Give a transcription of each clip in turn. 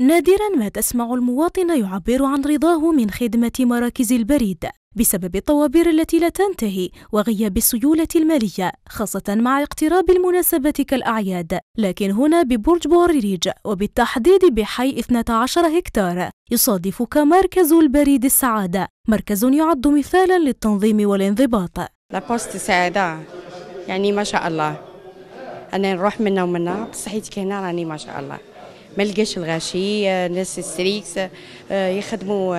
نادرا ما تسمع المواطن يعبر عن رضاه من خدمة مراكز البريد بسبب الطوابير التي لا تنتهي وغياب السيولة المالية خاصة مع اقتراب المناسبة كالأعياد لكن هنا ببرج بوريريج وبالتحديد بحي 12 هكتار يصادفك مركز البريد السعادة مركز يعد مثالا للتنظيم والانضباط لا بوست سعادة يعني ما شاء الله أنا نروح منا ومنا بصحيتك هنا راني ما شاء الله ما لقاش الغاشي ناس السريكس آه، يخدموا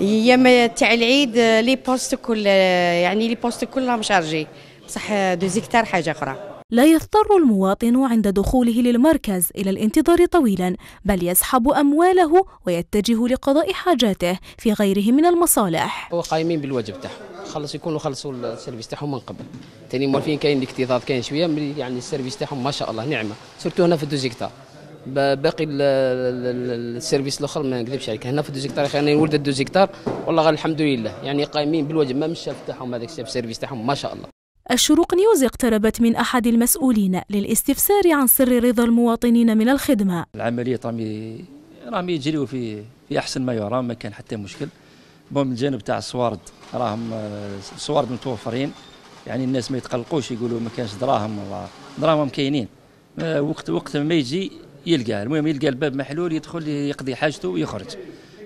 ايام آه، تاع العيد آه، لي بوست كل يعني لي بوست كلها مشارجي بصح دو زيكتار حاجه اخرى لا يضطر المواطن عند دخوله للمركز إلى الانتظار طويلا بل يسحب أمواله ويتجه لقضاء حاجاته في غيره من المصالح هو قايمين بالواجب تاعهم خلص يكونوا خلصوا السيرفيس تاعهم من قبل تاني موالفين كاين الاكتظاظ كاين شويه يعني السيرفيس تاعهم ما شاء الله نعمه سورتو هنا في دوزيكتار باقي السيرفيس الاخر ما نكذبش عليك هنا في دو زيكتار انا ولد دو زيكتار والله الحمد لله يعني قايمين بالواجب ما مشى تاعهم هذاك السيرفيس تاعهم ما شاء الله الشروق نيوز اقتربت من أحد المسؤولين للاستفسار عن سر رضا المواطنين من الخدمة العملية راهم راهم يجريوا في في أحسن ما يرام ما كان حتى مشكل بون من الجانب تاع الصوارد راهم الصوارد آه، متوفرين يعني الناس ما يتقلقوش يقولوا ما كانش دراهم والله دراهم كاينين آه، وقت وقت ما يجي يلقى المهم يلقى الباب محلول يدخل يقضي حاجته ويخرج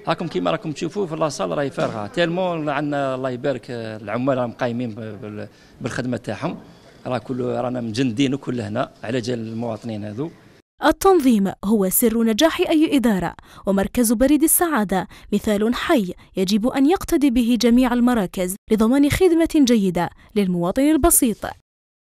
هاكم كيما راكم تشوفوا في لاصال راهي فارغه تيلمون عندنا الله يبارك العمال راهم قايمين بالخدمه تاعهم راه كل رانا مجندين وكل هنا على جال المواطنين هذو التنظيم هو سر نجاح أي إدارة ومركز بريد السعادة مثال حي يجب أن يقتدي به جميع المراكز لضمان خدمة جيدة للمواطن البسيط